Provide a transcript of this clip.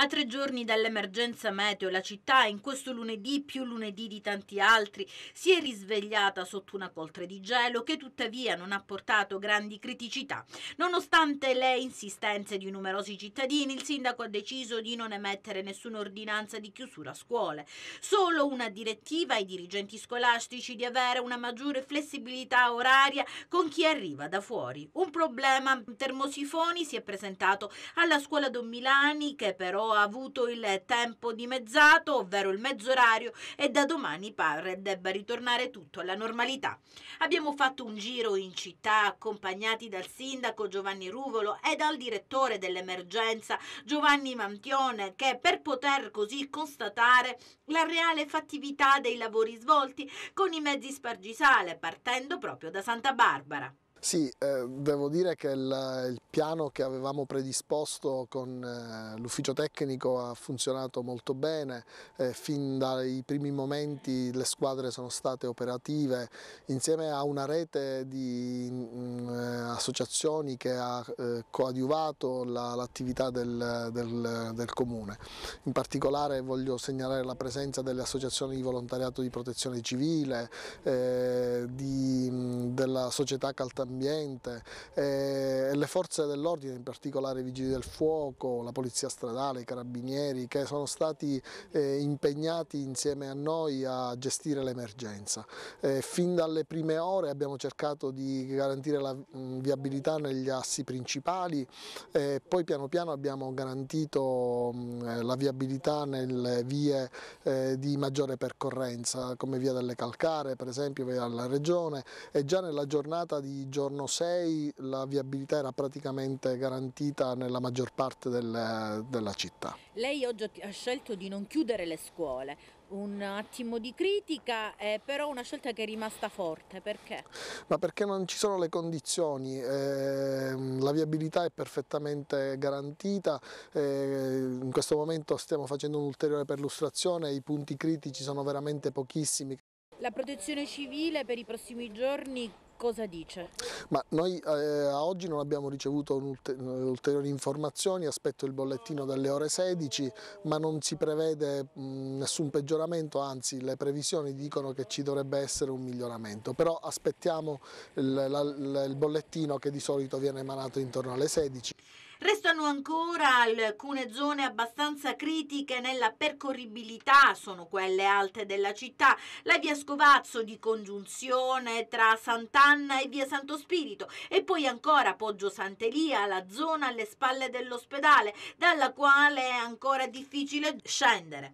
A tre giorni dall'emergenza meteo, la città in questo lunedì più lunedì di tanti altri si è risvegliata sotto una coltre di gelo che tuttavia non ha portato grandi criticità. Nonostante le insistenze di numerosi cittadini, il sindaco ha deciso di non emettere nessuna ordinanza di chiusura a scuole, solo una direttiva ai dirigenti scolastici di avere una maggiore flessibilità oraria con chi arriva da fuori. Un problema termosifoni si è presentato alla scuola Don Milani che però ho avuto il tempo dimezzato, ovvero il mezzo orario, e da domani pare debba ritornare tutto alla normalità. Abbiamo fatto un giro in città accompagnati dal sindaco Giovanni Ruvolo e dal direttore dell'emergenza Giovanni Mantione che per poter così constatare la reale fattività dei lavori svolti con i mezzi spargisale partendo proprio da Santa Barbara. Sì, eh, devo dire che il, il, piano che avevamo predisposto con eh, l'ufficio tecnico ha funzionato molto bene, eh, fin dai primi momenti le squadre sono state operative insieme a una rete di mh, mm, eh, associazioni che ha eh, coadiuvato l'attività la, del, del, del comune. In particolare voglio segnalare la presenza delle associazioni di volontariato di protezione civile, eh, di, mh, mm, della società Caltamento dell'ambiente, eh, le forze dell'ordine, in particolare i vigili del fuoco, la polizia stradale, i carabinieri che sono stati eh, impegnati insieme a noi a gestire l'emergenza. Eh, fin dalle prime ore abbiamo cercato di garantire la mm, viabilità negli assi principali, e eh, poi piano piano abbiamo garantito mh, mm, eh, la viabilità nelle vie eh, di maggiore percorrenza come via delle Calcare per esempio, via della Regione e già nella giornata di giovedì giorno 6 la viabilità era praticamente garantita nella maggior parte del, della città. Lei oggi ha scelto di non chiudere le scuole, un attimo di critica, eh, però una scelta che è rimasta forte, perché? Ma perché non ci sono le condizioni, eh, la viabilità è perfettamente garantita, eh, in questo momento stiamo facendo un'ulteriore perlustrazione, i punti critici sono veramente pochissimi. La protezione civile per i prossimi giorni cosa dice? Ma noi eh, a oggi non abbiamo ricevuto ulte ulteriori informazioni, aspetto il bollettino dalle ore 16, ma non si prevede mh, nessun peggioramento, anzi le previsioni dicono che ci dovrebbe essere un miglioramento, però aspettiamo il, la, il bollettino che di solito viene emanato intorno alle 16. Restano ancora alcune zone abbastanza critiche nella percorribilità, sono quelle alte della città, la via Scovazzo di congiunzione tra Sant'Anna e via Santo Spirito e poi ancora Poggio Santelia, la zona alle spalle dell'ospedale, dalla quale è ancora difficile scendere.